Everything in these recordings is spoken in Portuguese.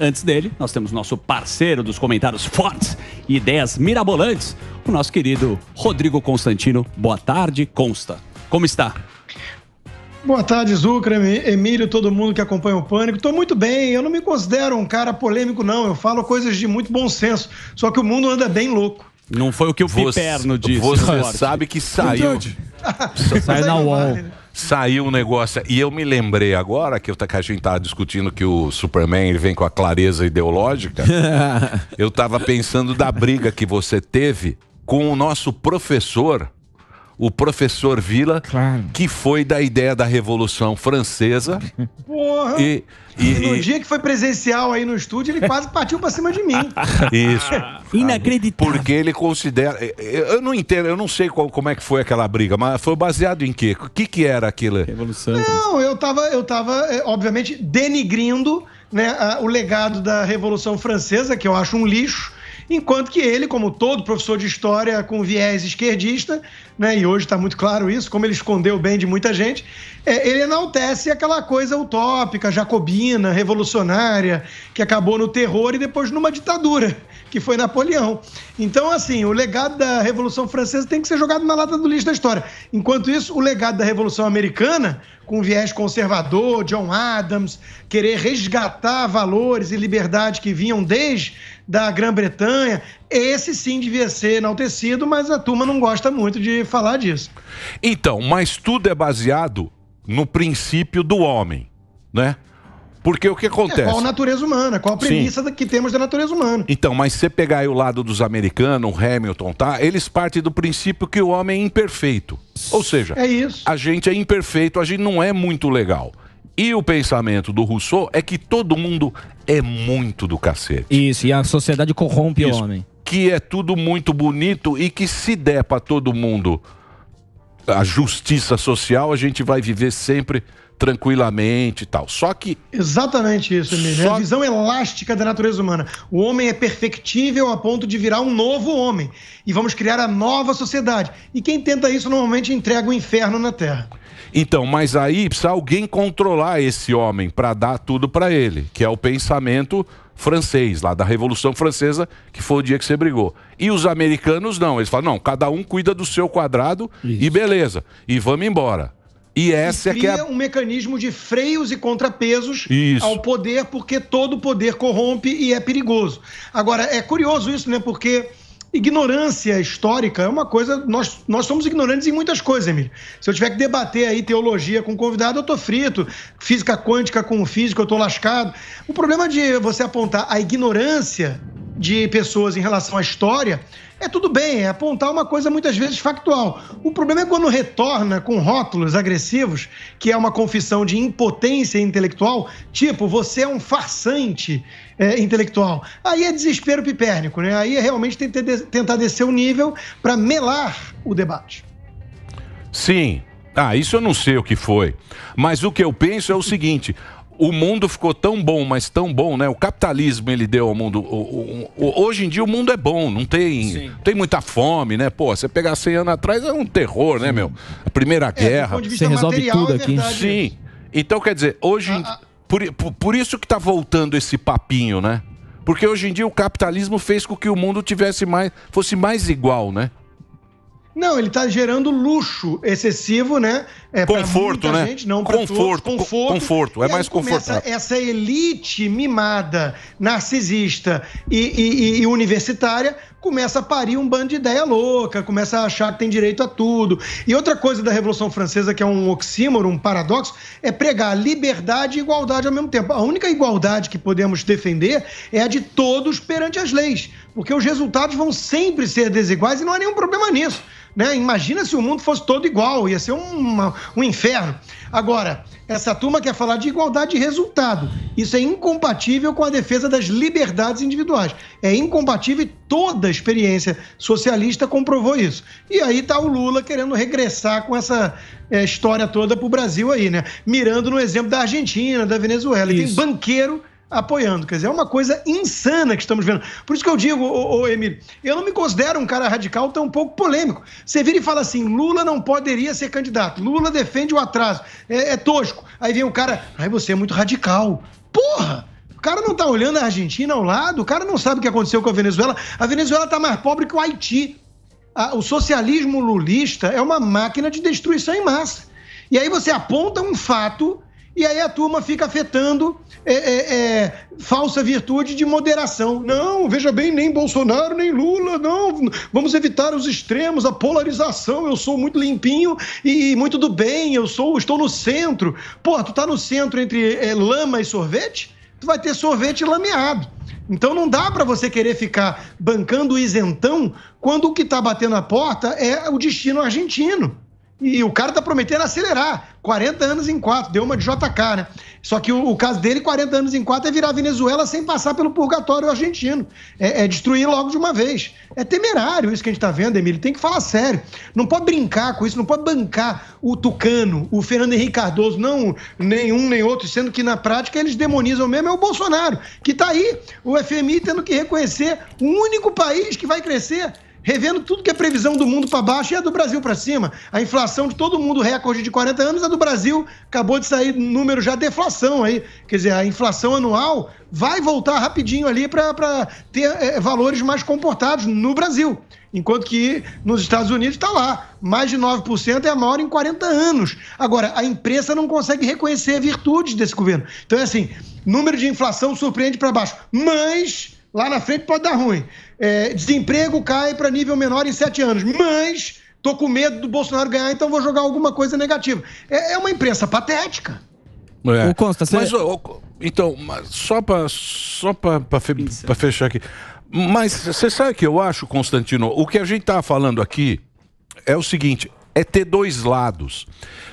Antes dele, nós temos nosso parceiro dos comentários fortes e ideias mirabolantes, o nosso querido Rodrigo Constantino. Boa tarde, Consta. Como está? Boa tarde, Zucra, Emílio, todo mundo que acompanha o Pânico. Estou muito bem, eu não me considero um cara polêmico, não. Eu falo coisas de muito bom senso, só que o mundo anda bem louco. Não foi o que o você, Piperno disse. Você sabe que saiu. Então, saiu na UOL. Vale saiu um negócio. E eu me lembrei agora que, eu, que a gente estava discutindo que o Superman ele vem com a clareza ideológica. eu estava pensando da briga que você teve com o nosso professor o professor Vila, claro. que foi da ideia da Revolução Francesa. Porra! E, e, e no e... dia que foi presencial aí no estúdio, ele quase partiu para cima de mim. Isso. Inacreditável. Porque ele considera. Eu não entendo, eu não sei qual, como é que foi aquela briga, mas foi baseado em quê? O que, que era aquilo? Revolução. Não, eu tava, eu tava, é, obviamente, denigrindo né, o legado da Revolução Francesa, que eu acho um lixo enquanto que ele, como todo professor de história com viés esquerdista, né, e hoje está muito claro isso, como ele escondeu bem de muita gente, é, ele enaltece aquela coisa utópica, jacobina, revolucionária, que acabou no terror e depois numa ditadura, que foi Napoleão. Então, assim, o legado da Revolução Francesa tem que ser jogado na lata do lixo da história. Enquanto isso, o legado da Revolução Americana com viés conservador, John Adams, querer resgatar valores e liberdade que vinham desde da Grã-Bretanha, esse sim devia ser enaltecido, mas a turma não gosta muito de falar disso. Então, mas tudo é baseado no princípio do homem, né? Porque o que acontece? É, qual a natureza humana? Qual a premissa Sim. que temos da natureza humana? Então, mas se você pegar aí o lado dos americanos, o Hamilton, tá? Eles partem do princípio que o homem é imperfeito. Ou seja, é a gente é imperfeito, a gente não é muito legal. E o pensamento do Rousseau é que todo mundo é muito do cacete. Isso, e a sociedade corrompe Isso, o homem. Que é tudo muito bonito e que se der para todo mundo a justiça social, a gente vai viver sempre tranquilamente e tal. Só que. Exatamente isso, Emílio. Só... É a visão elástica da natureza humana. O homem é perfectível a ponto de virar um novo homem. E vamos criar a nova sociedade. E quem tenta isso normalmente entrega o um inferno na Terra. Então, mas aí precisa alguém controlar esse homem para dar tudo para ele, que é o pensamento francês, lá da Revolução Francesa, que foi o dia que você brigou. E os americanos não, eles falam, não, cada um cuida do seu quadrado Isso. e beleza, e vamos embora. E essa e cria é que é... um mecanismo de freios e contrapesos isso. ao poder, porque todo poder corrompe e é perigoso. Agora, é curioso isso, né? Porque ignorância histórica é uma coisa. Nós, nós somos ignorantes em muitas coisas, Emílio. Se eu tiver que debater aí teologia com um convidado, eu tô frito. Física quântica com um físico, eu tô lascado. O problema de você apontar a ignorância de pessoas em relação à história, é tudo bem, é apontar uma coisa muitas vezes factual. O problema é quando retorna com rótulos agressivos, que é uma confissão de impotência intelectual, tipo, você é um farsante é, intelectual. Aí é desespero pipérnico, né? Aí é realmente tentar descer o nível para melar o debate. Sim. Ah, isso eu não sei o que foi. Mas o que eu penso é o seguinte: o mundo ficou tão bom, mas tão bom, né? O capitalismo ele deu ao mundo. O, o, o, hoje em dia o mundo é bom, não tem, tem muita fome, né? Pô, você pegar 100 anos atrás é um terror, né, Sim. né, meu? A Primeira é, Guerra. Você resolve tudo tudo é aqui. Né? Sim. Então, quer dizer, hoje. A, a... Por, por, por isso que tá voltando esse papinho, né? Porque hoje em dia o capitalismo fez com que o mundo tivesse mais, fosse mais igual, né? Não, ele está gerando luxo excessivo, né? É, conforto, né? Gente, não conforto, todos, conforto, conforto, é mais conforto. Né? Essa elite mimada, narcisista e, e, e, universitária começa a parir um bando de ideia louca, começa a achar que tem direito a tudo. E outra coisa da Revolução Francesa que é um oxímoro, um paradoxo, é pregar liberdade e igualdade ao mesmo tempo. A única igualdade que podemos defender é a de todos perante as leis, porque os resultados vão sempre ser desiguais e não há nenhum problema nisso. Né? Imagina se o mundo fosse todo igual, ia ser um, um inferno. Agora, essa turma quer falar de igualdade de resultado. Isso é incompatível com a defesa das liberdades individuais. É incompatível e toda a experiência socialista comprovou isso. E aí está o Lula querendo regressar com essa é, história toda para o Brasil aí, né? Mirando no exemplo da Argentina, da Venezuela. Isso. tem banqueiro apoiando. Quer dizer, é uma coisa insana que estamos vendo. Por isso que eu digo, ô, ô Emílio, eu não me considero um cara radical tão pouco polêmico. Você vira e fala assim: Lula não poderia ser candidato, Lula defende o atraso, é, é tosco. Aí vem o cara, aí você é muito radical. Porra! O cara não está olhando a Argentina ao lado, o cara não sabe o que aconteceu com a Venezuela. A Venezuela está mais pobre que o Haiti. A, o socialismo lulista é uma máquina de destruição em massa. E aí você aponta um fato e aí a turma fica afetando é, é, é, falsa virtude de moderação. Não, veja bem, nem Bolsonaro, nem Lula, não. Vamos evitar os extremos, a polarização. Eu sou muito limpinho e muito do bem, eu sou, estou no centro. Pô, tu tá no centro entre é, lama e sorvete? Tu vai ter sorvete lameado. Então não dá para você querer ficar bancando isentão quando o que está batendo a porta é o destino argentino. E o cara tá prometendo acelerar. 40 anos em 4, deu uma de JK, né? Só que o, o, caso dele, 40 anos em 4, é virar Venezuela sem passar pelo purgatório argentino. É, é, destruir logo de uma vez. É temerário isso que a gente tá vendo, Emílio. Tem que falar sério. Não pode brincar com isso, não pode bancar o Tucano, o Fernando Henrique Cardoso, não nenhum nem outro, sendo que na prática eles demonizam mesmo é o Bolsonaro, que tá aí, o FMI tendo que reconhecer o único país que vai crescer revendo tudo que é previsão do mundo para baixo e a do Brasil para cima. A inflação de todo mundo, recorde de 40 anos, a do Brasil acabou de sair número já deflação aí. Quer dizer, a inflação anual vai voltar rapidinho ali para ter é, é, valores mais comportados no Brasil. Enquanto que nos Estados Unidos está lá, mais de 9% é a maior em 40 anos. Agora, a imprensa não consegue reconhecer a virtude desse governo. Então, é assim, número de inflação surpreende para baixo, mas lá na frente pode dar ruim. É, desemprego cai para nível menor em sete anos, mas tô com medo do Bolsonaro ganhar, então vou jogar alguma coisa negativa. É, é uma imprensa patética. É. O Consta, você... Mas, então, mas só para só fe, fechar aqui. Mas você sabe o que eu acho, Constantino? O que a gente tá falando aqui é o seguinte: é ter dois lados.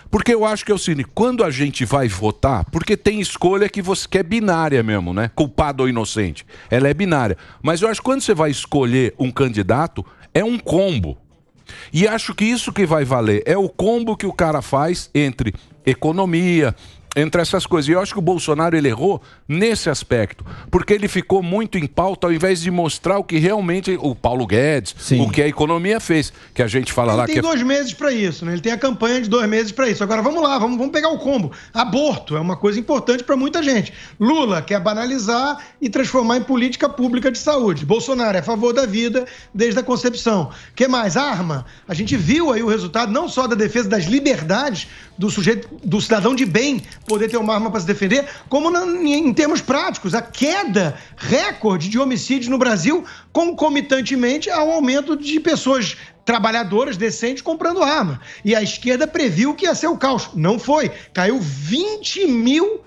Porque eu acho que é o seguinte, quando a gente vai votar, porque tem escolha que você quer é binária mesmo, né? Culpado ou inocente. Ela é binária. Mas eu acho que quando você vai escolher um candidato, é um combo. E acho que isso que vai valer é o combo que o cara faz entre economia, entre essas coisas. E eu acho que o Bolsonaro ele errou nesse aspecto, porque ele ficou muito em pauta ao invés de mostrar o que realmente o Paulo Guedes, Sim. o que a economia fez, que a gente fala ele lá tem que tem é dois é... meses para isso, né? Ele tem a campanha de dois meses para isso. Agora vamos lá, vamos, vamos pegar o combo. Aborto é uma coisa importante para muita gente. Lula quer banalizar e transformar em política pública de saúde. Bolsonaro é a favor da vida desde a concepção. Que mais arma? A gente viu aí o resultado não só da defesa das liberdades do sujeito, do cidadão de bem, poder ter uma arma para se defender, como na, em termos práticos, a queda recorde de homicídios no Brasil, concomitantemente ao aumento de pessoas trabalhadoras decentes comprando arma. E a esquerda previu que ia ser o caos. Não foi. Caiu 20 mil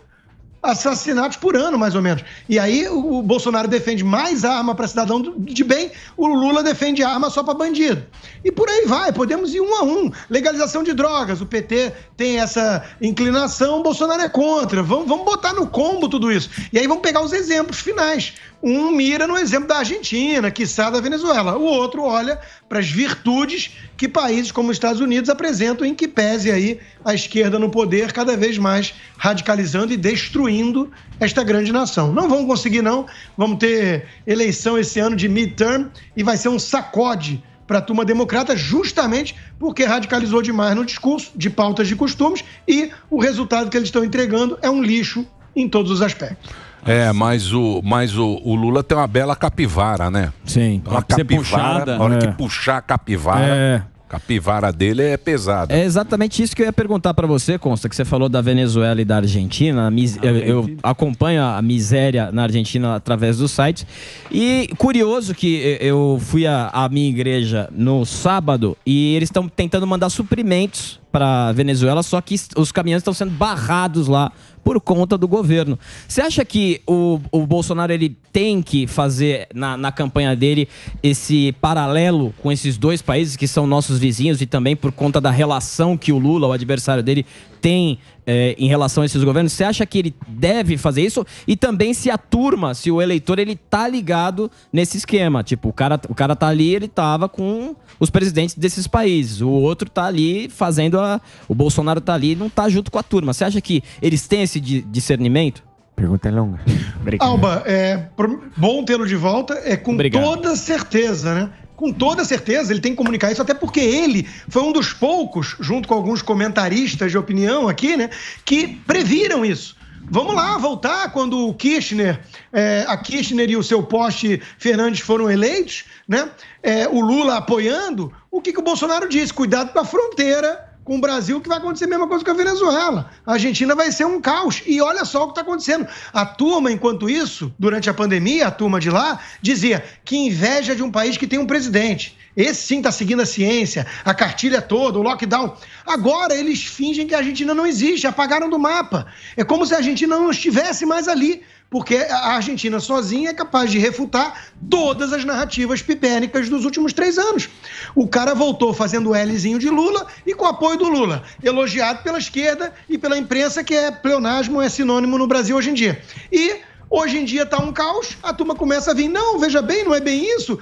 assassinatos por ano, mais ou menos. E aí o Bolsonaro defende mais arma para cidadão de bem, o Lula defende arma só para bandido. E por aí vai, podemos ir um a um. Legalização de drogas, o PT tem essa inclinação, o Bolsonaro é contra. Vamos, vamos botar no combo tudo isso. E aí vamos pegar os exemplos finais. Um mira no exemplo da Argentina, quiçá da Venezuela. O outro olha para as virtudes que países como os Estados Unidos apresentam, em que pese aí a esquerda no poder, cada vez mais radicalizando e destruindo esta grande nação. Não vão conseguir, não. Vamos ter eleição esse ano de midterm e vai ser um sacode para a turma democrata, justamente porque radicalizou demais no discurso de pautas de costumes e o resultado que eles estão entregando é um lixo em todos os aspectos. É, mas o, mas o, o, Lula tem uma bela capivara, né? Sim. Uma capivara, Na hora é. que puxar a capivara. É. Capivara dele é pesada. É exatamente isso que eu ia perguntar para você, Consta, que você falou da Venezuela e da Argentina. Ah, eu, eu, acompanho a miséria na Argentina através dos sites. E curioso que eu fui à minha igreja no sábado e eles estão tentando mandar suprimentos para Venezuela, só que os caminhões estão sendo barrados lá por conta do governo. Você acha que o, o Bolsonaro ele tem que fazer na, na campanha dele esse paralelo com esses dois países que são nossos vizinhos e também por conta da relação que o Lula, o adversário dele, tem é, em relação a esses governos? Você acha que ele deve fazer isso? E também se a turma, se o eleitor, ele tá ligado nesse esquema. Tipo, o cara, o cara tá ali, ele tava com os presidentes desses países. O outro tá ali fazendo a. O Bolsonaro tá ali e não tá junto com a turma. Você acha que eles têm esse discernimento? Pergunta é longa. Obrigado. Alba, é bom tê-lo de volta, é com Obrigado. toda certeza, né? com toda certeza, ele tem que comunicar isso, até porque ele foi um dos poucos, junto com alguns comentaristas de opinião aqui, né, que previram isso. Vamos lá, voltar quando o Kirchner, é, a Kirchner e o seu poste Fernandes foram eleitos, né? É, o Lula apoiando, o que, que o Bolsonaro disse? Cuidado com a fronteira com o Brasil que vai acontecer a mesma coisa com a Venezuela. A Argentina vai ser um caos. E olha só o que está acontecendo. A turma, enquanto isso, durante a pandemia, a turma de lá dizia que inveja de um país que tem um presidente. Esse sim está seguindo a ciência, a cartilha toda, o lockdown. Agora eles fingem que a Argentina não existe, apagaram do mapa. É como se a Argentina não estivesse mais ali porque a Argentina sozinha é capaz de refutar todas as narrativas pipérnicas dos últimos três anos. O cara voltou fazendo Lzinho de Lula e com apoio do Lula, elogiado pela esquerda e pela imprensa, que é pleonasmo, é sinônimo no Brasil hoje em dia. E Hoje em dia está um caos, a turma começa a vir, não, veja bem, não é bem isso,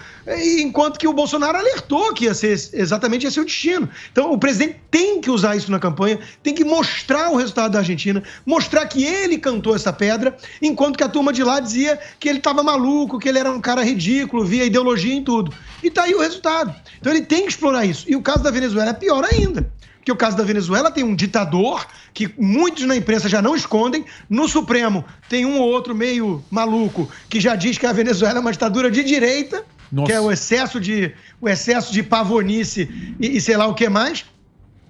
enquanto que o Bolsonaro alertou que ia ser exatamente esse o destino. Então o presidente tem que usar isso na campanha, tem que mostrar o resultado da Argentina, mostrar que ele cantou essa pedra, enquanto que a turma de lá dizia que ele estava maluco, que ele era um cara ridículo, via ideologia em tudo. E tá aí o resultado. Então ele tem que explorar isso. E o caso da Venezuela é pior ainda que o caso da Venezuela tem um ditador que muitos na imprensa já não escondem. No Supremo tem um ou outro meio maluco que já diz que a Venezuela é uma ditadura de direita, Nossa. que é o excesso de, o excesso de pavonice e, e sei lá o que mais.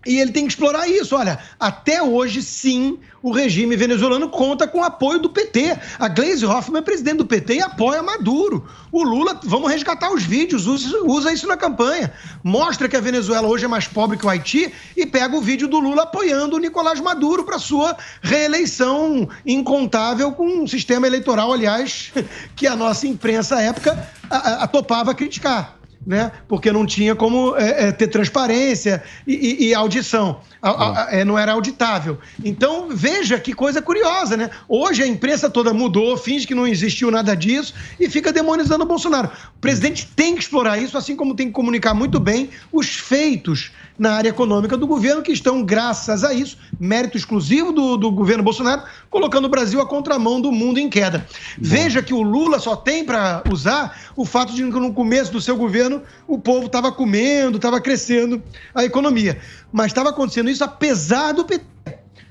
E ele tem que explorar isso. Olha, até hoje, sim, o regime venezuelano conta com o apoio do PT. A Glaze Hoffmann é presidente do PT e apoia Maduro. O Lula, vamos resgatar os vídeos, usa, usa isso na campanha. Mostra que a Venezuela hoje é mais pobre que o Haiti e pega o vídeo do Lula apoiando o Nicolás Maduro para sua reeleição incontável com um sistema eleitoral, aliás, que a nossa imprensa à época a, a, a topava criticar né? porque não tinha como é, é, ter transparência e, e, e audição, a, a, é, não era auditável. Então, veja que coisa curiosa, né? Hoje a imprensa toda mudou, finge que não existiu nada disso e fica demonizando o Bolsonaro. O presidente tem que explorar isso, assim como tem que comunicar muito bem os feitos na área econômica do governo, que estão, graças a isso, mérito exclusivo do, do governo Bolsonaro, colocando o Brasil à contramão do mundo em queda. Bom. Veja que o Lula só tem para usar o fato de que no começo do seu governo o povo estava comendo, estava crescendo a economia. Mas estava acontecendo isso apesar do PT.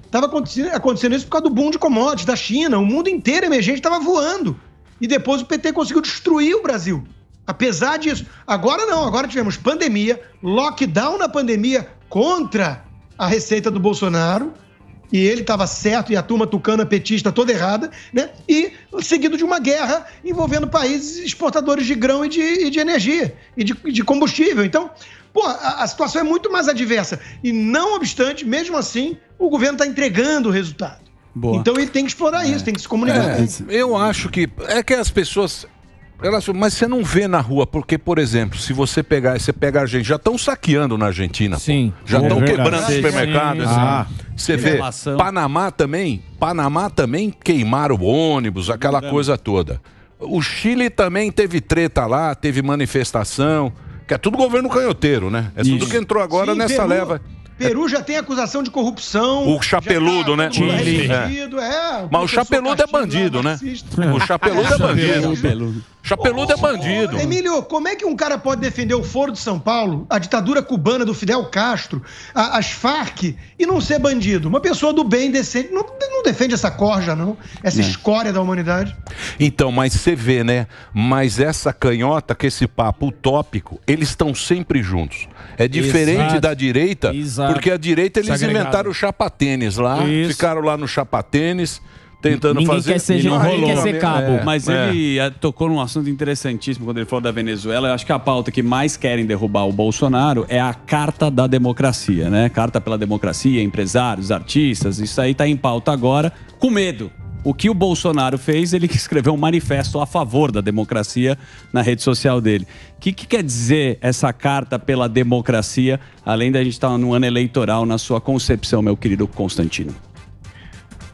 Estava acontecendo, acontecendo isso por causa do boom de commodities da China. O mundo inteiro emergente estava voando. E depois o PT conseguiu destruir o Brasil. Apesar disso, agora não, agora tivemos pandemia, lockdown na pandemia contra a receita do Bolsonaro, e ele estava certo e a turma tucana petista toda errada, né? E seguido de uma guerra envolvendo países exportadores de grão e de, e de energia e de, de, combustível. Então, pô, a, a situação é muito mais adversa. E não obstante, mesmo assim, o governo está entregando o resultado. Boa. Então ele tem que explorar é. isso, tem que se comunicar. É, eu acho que é que as pessoas mas você não vê na rua, porque, por exemplo, se você pegar, você pega a Argentina, já estão saqueando na Argentina. Sim. Pô. Já estão é quebrando supermercados. Assim. Ah, você vê, relação. Panamá também, Panamá também queimaram ônibus, aquela não né? coisa toda. O Chile também teve treta lá, teve manifestação, que é tudo governo canhoteiro, né? É Isso. tudo que entrou agora Sim, nessa Peru, leva. Peru já tem acusação de corrupção. O Chapeludo, tá né? sim. É. É, Mas o Chapeludo é bandido, é né? O Chapeludo é bandido. Chapeludo oh, é bandido. Emílio, como é que um cara pode defender o Foro de São Paulo, a ditadura cubana do Fidel Castro, a, as Farc, e não ser bandido? Uma pessoa do bem decente não, não defende essa corja, não. Essa não. escória da humanidade. Então, mas você vê, né? Mas essa canhota, que esse papo utópico, eles estão sempre juntos. É diferente Exato. da direita, Exato. porque a direita eles inventaram o chapa-tênis lá, Isso. ficaram lá no chapa-tênis tentando Ninguém fazer. Quer ser, não rolou. Ninguém quer ser cabo. É. Mas é. ele tocou num assunto interessantíssimo quando ele falou da Venezuela. Eu acho que a pauta que mais querem derrubar o Bolsonaro é a Carta da Democracia, né? Carta pela Democracia, empresários, artistas. Isso aí tá em pauta agora, com medo. O que o Bolsonaro fez, ele escreveu um manifesto a favor da democracia na rede social dele. O que, que, quer dizer essa carta pela democracia, além da gente estar tá num ano eleitoral, na sua concepção, meu querido Constantino?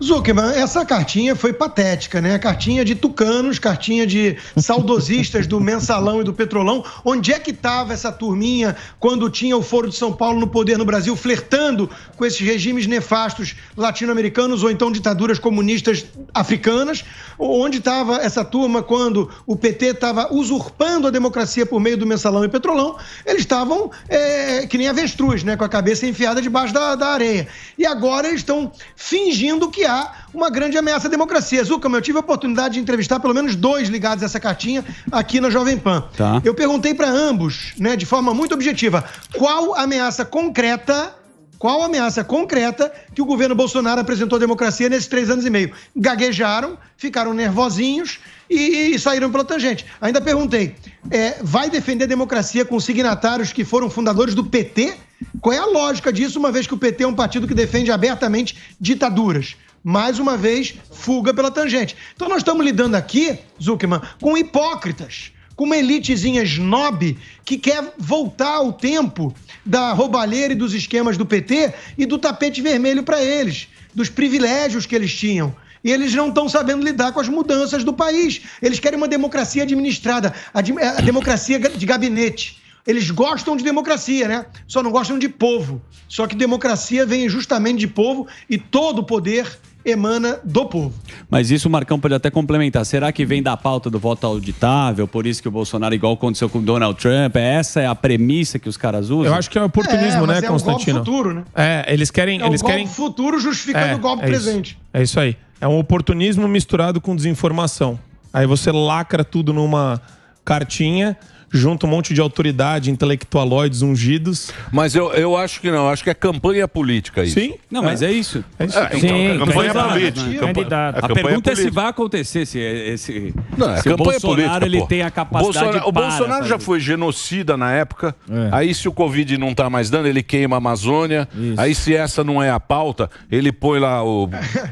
Zuckerman, essa cartinha foi patética, né? Cartinha de tucanos, cartinha de saudosistas do Mensalão e do Petrolão. Onde é que estava essa turminha quando tinha o Foro de São Paulo no poder no Brasil, flertando com esses regimes nefastos latino-americanos ou então ditaduras comunistas africanas? Onde estava essa turma quando o PT estava usurpando a democracia por meio do Mensalão e Petrolão? Eles estavam é, que nem avestruz, né? Com a cabeça enfiada debaixo da, da areia. E agora eles estão fingindo que há uma grande ameaça à democracia. Zuca, eu tive a oportunidade de entrevistar pelo menos dois ligados a essa cartinha aqui na Jovem Pan. Tá. Eu perguntei para ambos, né, de forma muito objetiva, qual ameaça concreta qual ameaça concreta que o governo Bolsonaro apresentou à democracia nesses três anos e meio. Gaguejaram, ficaram nervosinhos e, e saíram pela tangente. Ainda perguntei: é, vai defender a democracia com signatários que foram fundadores do PT? Qual é a lógica disso, uma vez que o PT é um partido que defende abertamente ditaduras? mais uma vez, fuga pela tangente. Então nós estamos lidando aqui, Zuckerman, com hipócritas, com uma elitezinha snob que quer voltar ao tempo da roubalheira e dos esquemas do PT e do tapete vermelho para eles, dos privilégios que eles tinham. E eles não estão sabendo lidar com as mudanças do país. Eles querem uma democracia administrada, a, de, eh, a democracia de gabinete. Eles gostam de democracia, né? Só não gostam de povo. Só que democracia vem justamente de povo e todo o poder emana do povo. Mas isso o Marcão pode até complementar. Será que vem da pauta do voto auditável? Por isso que o Bolsonaro, igual aconteceu com o Donald Trump, é essa é a premissa que os caras usam? Eu acho que é um oportunismo, é, né, é Constantino? É um futuro, né? É, eles querem. É eles querem... futuro justificando é, o golpe é presente. É isso aí. É um oportunismo misturado com desinformação. Aí você lacra tudo numa cartinha junta um monte de autoridade, intelectualoides ungidos. Mas eu, eu acho que não, acho que é campanha política isso. Sim? Não, mas é, é isso. É isso. É, então, Sim, é campanha política. Né? Campanha, A, a pergunta é se vai acontecer se, é esse, não, é se o Bolsonaro política, ele tem a capacidade Bolsonaro, O Bolsonaro já foi genocida na época, é. aí se o Covid não tá mais dando, ele queima a Amazônia, isso. aí se essa não é a pauta, ele põe lá o...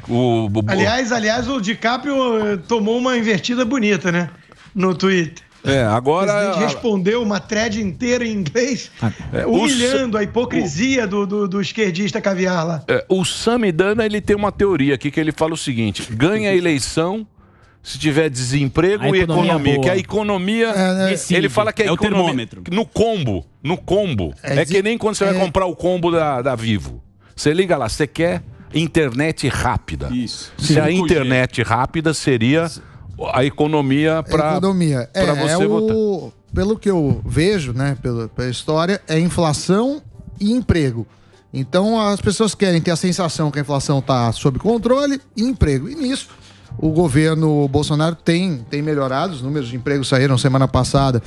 o, o aliás, aliás, o DiCaprio eh, tomou uma invertida bonita, né? No Twitter. É, agora. O presidente respondeu uma thread inteira em inglês, ah, é, humilhando o... a hipocrisia o... do, do, do, esquerdista caviar lá. É, o Samidana ele tem uma teoria aqui que ele fala o seguinte: ganha a eleição se tiver desemprego a e economia, economia que a economia é, é, ele fala que a é economia, o termômetro no combo no combo é, é que nem quando você vai é. comprar o combo da, da Vivo você liga lá você quer internet rápida isso se a internet rápida seria a economia para economia é, você é o, votar. pelo que eu vejo né pela, pela história é inflação e emprego então as pessoas querem ter a sensação que a inflação está sob controle e emprego e nisso o governo Bolsonaro tem, tem melhorado, os números de emprego saíram semana passada,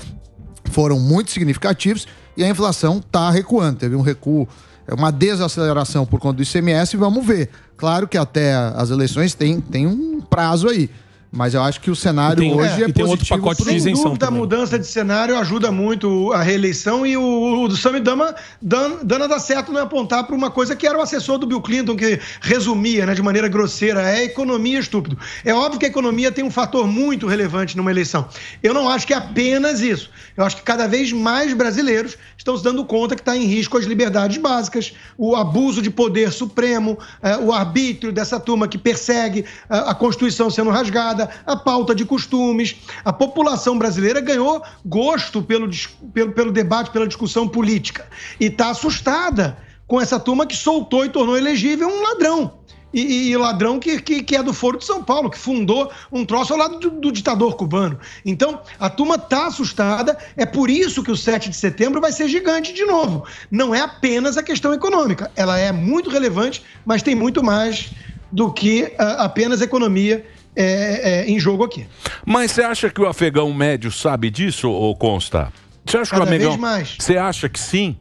foram muito significativos e a inflação está recuando. Teve um recuo, é uma desaceleração por conta do ICMS, vamos ver. Claro que até as eleições tem, tem um prazo aí. Mas eu acho que o cenário tem, hoje é, é e tem outro pacote de isenção. Sem dúvida, a mudança de cenário ajuda muito a reeleição e o, o Samidama dando a dar certo não é apontar para uma coisa que era o assessor do Bill Clinton, que resumia né, de maneira grosseira, é economia estúpido. É óbvio que a economia tem um fator muito relevante numa eleição. Eu não acho que é apenas isso. Eu acho que cada vez mais brasileiros estão se dando conta que está em risco as liberdades básicas, o abuso de poder supremo, eh, o arbítrio dessa turma que persegue eh, a Constituição sendo rasgada, a pauta de costumes. A população brasileira ganhou gosto pelo, pelo, pelo debate, pela discussão política. E está assustada com essa turma que soltou e tornou elegível um ladrão. E, e, ladrão que, que, que, é do Foro de São Paulo, que fundou um troço ao lado do, do ditador cubano. Então, a turma está assustada, é por isso que o 7 de setembro vai ser gigante de novo. Não é apenas a questão econômica, ela é muito relevante, mas tem muito mais do que uh, apenas economia é, é, em jogo aqui. Mas você acha que o afegão médio sabe disso, ou Consta? Você acha Cada que o afegão? Você acha que sim?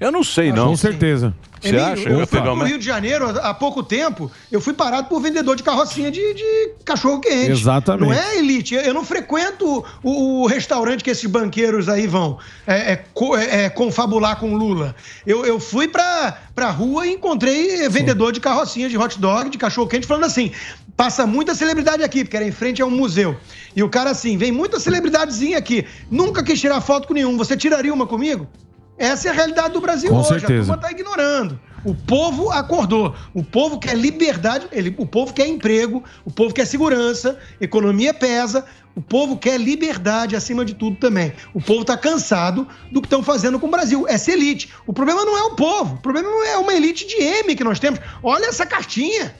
Eu não sei, Acho não. Com certeza. Você o acha? Eu, eu fui pro Rio de Janeiro há pouco tempo, eu fui parado por vendedor de carrocinha de, de cachorro quente. Exatamente. Não é elite. Eu não frequento o, o restaurante que esses banqueiros aí vão é, é, é, é, confabular com Lula. Eu, eu fui pra, pra rua e encontrei vendedor de carrocinha de hot dog, de cachorro quente, falando assim: Passa muita celebridade aqui, porque era em frente a um museu. E o cara assim, vem muita celebridadezinha aqui. Nunca quis tirar foto com nenhum. Você tiraria uma comigo? Essa é a realidade do Brasil com hoje. Certeza. A turma está ignorando. O povo acordou. O povo quer liberdade, ele, o povo quer emprego, o povo quer segurança, economia pesa, o povo quer liberdade acima de tudo também. O povo está cansado do que estão fazendo com o Brasil. Essa elite. O problema não é o povo, o problema não é uma elite de M que nós temos. Olha essa cartinha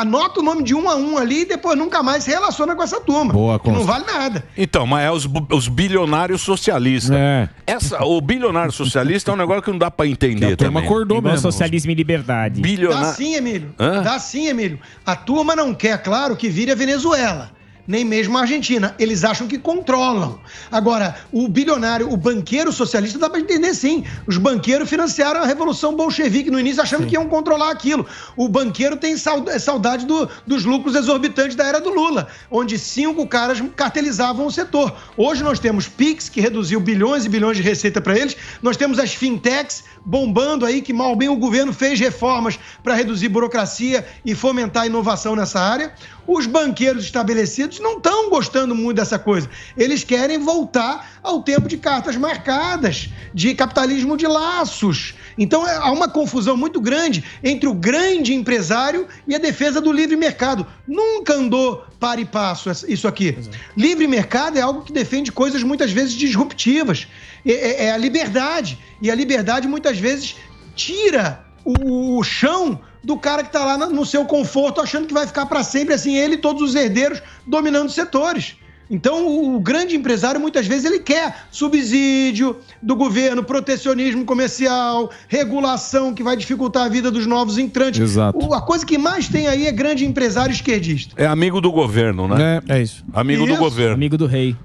anota o nome de um a um ali e depois nunca mais relaciona com essa turma. Boa, Não vale nada. Então, mas é os, os bilionários socialistas. É. Essa, o bilionário socialista é um negócio que não dá pra entender. também. a turma também. acordou mesmo. Socialismo e liberdade. Bilionário. Dá sim, Emílio. Hã? Dá sim, Emílio. A turma não quer, é claro, que vire a Venezuela nem mesmo a Argentina. Eles acham que controlam. Agora, o bilionário, o banqueiro socialista, dá para entender sim. Os banqueiros financiaram a Revolução Bolchevique no início, achando sim. que iam controlar aquilo. O banqueiro tem é, saudade do, dos lucros exorbitantes da era do Lula, onde cinco caras cartelizavam o setor. Hoje nós temos PIX, que reduziu bilhões e bilhões de receita para eles, nós temos as fintechs bombando aí, que mal bem o governo fez reformas para reduzir burocracia e fomentar a inovação nessa área. Os banqueiros estabelecidos não estão gostando muito dessa coisa. Eles querem voltar ao tempo de cartas marcadas, de capitalismo de laços. Então é, há uma confusão muito grande entre o grande empresário e a defesa do livre mercado. Nunca andou para e passo isso aqui. É. Livre mercado é algo que defende coisas muitas vezes disruptivas. É, é, é a liberdade. E a liberdade muitas muitas vezes tira o, o chão do cara que está lá no seu conforto, achando que vai ficar para sempre assim, ele e todos os herdeiros dominando setores. Então, o grande empresário, muitas vezes, ele quer subsídio do governo, protecionismo comercial, regulação que vai dificultar a vida dos novos entrantes. Exato. A coisa que mais tem aí é grande empresário esquerdista. É amigo do governo, né? É, é isso. Amigo isso. do governo. Amigo do rei.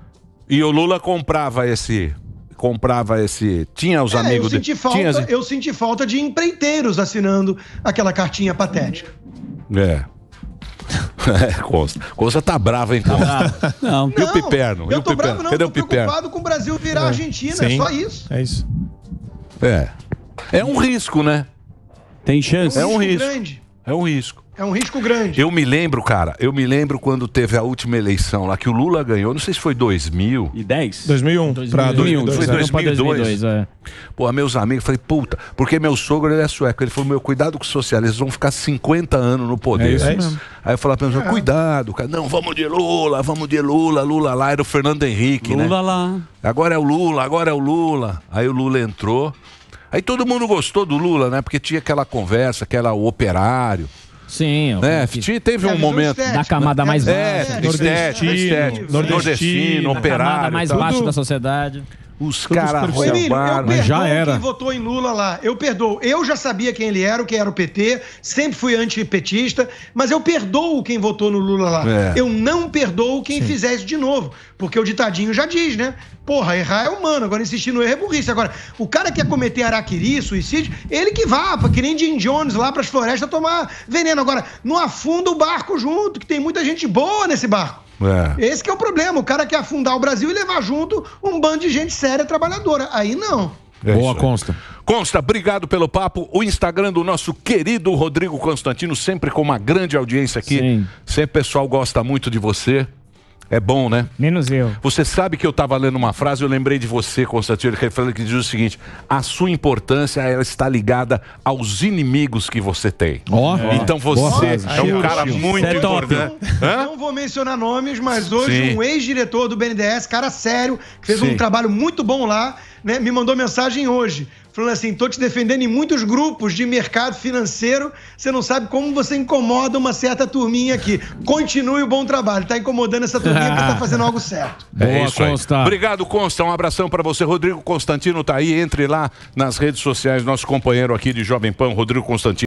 E o Lula comprava esse comprava esse. Tinha os é, amigos eu senti, de... falta, tinha... eu senti falta de empreiteiros assinando aquela cartinha patética. É. É, Consta. Consta tá brava, hein, Consta? Não, tá não. E o Piperno? Eu tô Piperno? bravo, não. Cadê eu tô o Piperno? preocupado com o Brasil virar é. Argentina, é Sim. é só isso. É isso. É. É um risco, né? Tem chance. É um risco. É um risco. É um risco grande. Eu me lembro, cara, eu me lembro quando teve a última eleição lá que o Lula ganhou, não sei se foi 2000. E 10? 2001. 2001. 2002. Foi 2002. 2002 é. Pô, meus amigos, falei, puta, porque meu sogro ele é sueco. Ele falou, meu, cuidado com os socialistas, vão ficar 50 anos no poder. É isso é isso. Aí eu falava pra eles, é. cuidado, cara, não, vamos de Lula, vamos de Lula, Lula lá. Era o Fernando Henrique, Lula né? Lula lá. Agora é o Lula, agora é o Lula. Aí o Lula entrou. Aí todo mundo gostou do Lula, né? Porque tinha aquela conversa, aquela o operário. Sim. É né? Teve um momento. Da camada mais é, baixa. É, nordestino, nordestino, nordestino, operário. Da camada mais baixa da sociedade. Os caras roubaram. Eu já era. quem votou em Lula lá. Eu perdoo. Eu já sabia quem ele era, o que era o PT. Sempre fui antipetista. Mas eu perdoo quem votou no Lula lá. É. Eu não perdoo quem Sim. fizer isso de novo. Porque o ditadinho já diz, né? Porra, errar é humano. Agora, insistir no erro é burrice. Agora, o cara que ia cometer araquiri, suicídio, ele que vá, que nem Jim Jones lá para as florestas tomar veneno. Agora, não afunda o barco junto, que tem muita gente boa nesse barco. É. Esse é o problema. O cara quer afundar o Brasil e levar junto um bando de gente séria trabalhadora. Aí não. É Boa, Consta. Consta, obrigado pelo papo. O Instagram do nosso querido Rodrigo Constantino, sempre com uma grande audiência aqui. Sim. Sempre o pessoal gosta muito de você. É bom, né? Menos eu. Você sabe que eu estava lendo uma frase, eu lembrei de você, Constantino, que diz o seguinte: a sua importância ela está ligada aos inimigos que você tem. Ó. Oh, então você é um cara muito é importante. Não vou mencionar nomes, mas hoje Sim. um ex-diretor do BNDES, cara sério, que fez Sim. um trabalho muito bom lá, né, me mandou mensagem hoje falando assim: estou te defendendo em muitos grupos de mercado financeiro, você não sabe como você incomoda uma certa turminha aqui. Continue o bom trabalho, está incomodando essa turminha porque está fazendo algo certo. É isso Consta. Aí. Obrigado, Consta. Um abração para você. Rodrigo Constantino está aí, entre lá nas redes sociais, nosso companheiro aqui de Jovem Pan, Rodrigo Constantino.